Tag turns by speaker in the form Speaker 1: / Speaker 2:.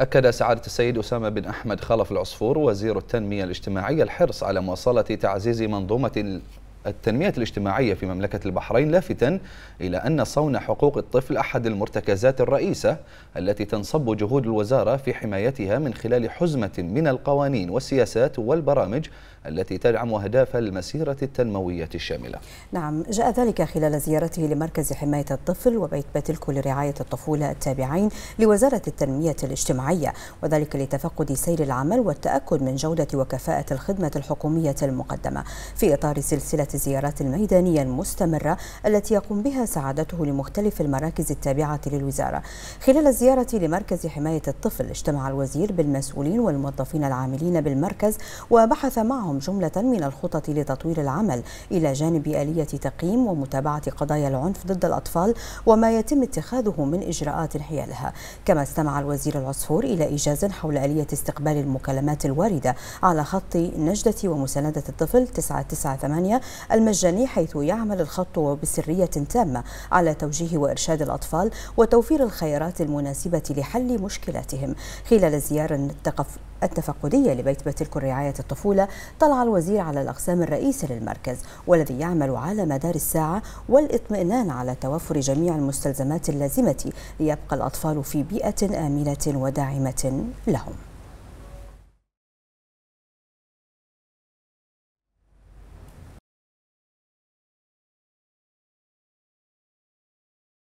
Speaker 1: أكد سعادة السيد أسامة بن أحمد خلف العصفور وزير التنمية الاجتماعية الحرص على مواصلة تعزيز منظومة التنمية الاجتماعية في مملكة البحرين لافتا إلى أن صون حقوق الطفل أحد المرتكزات الرئيسة التي تنصب جهود الوزارة في حمايتها من خلال حزمة من القوانين والسياسات والبرامج التي تدعم أهداف المسيرة التنموية الشاملة
Speaker 2: نعم جاء ذلك خلال زيارته لمركز حماية الطفل وبيت باتلكو لرعاية الطفولة التابعين لوزارة التنمية الاجتماعية وذلك لتفقد سير العمل والتأكد من جودة وكفاءة الخدمة الحكومية المقدمة في إطار سلسلة الزيارات الميدانية المستمرة التي يقوم بها سعادته لمختلف المراكز التابعة للوزارة خلال الزيارة لمركز حماية الطفل اجتمع الوزير بالمسؤولين والموظفين العاملين بالمركز وبحث معهم جملة من الخطط لتطوير العمل إلى جانب آلية تقييم ومتابعة قضايا العنف ضد الأطفال وما يتم اتخاذه من إجراءات حيالها كما استمع الوزير العصفور إلى إيجاز حول آلية استقبال المكالمات الواردة على خط نجدة ومساندة الطفل 998 المجاني حيث يعمل الخط بسرية تامة على توجيه وإرشاد الأطفال وتوفير الخيارات المناسبة لحل مشكلاتهم خلال زيارة التفقدية لبيت بتلك رعاية الطفولة طلع الوزير على الأقسام الرئيسة للمركز والذي يعمل على مدار الساعة والإطمئنان على توفر جميع المستلزمات اللازمة ليبقى الأطفال في بيئة آمنة وداعمة لهم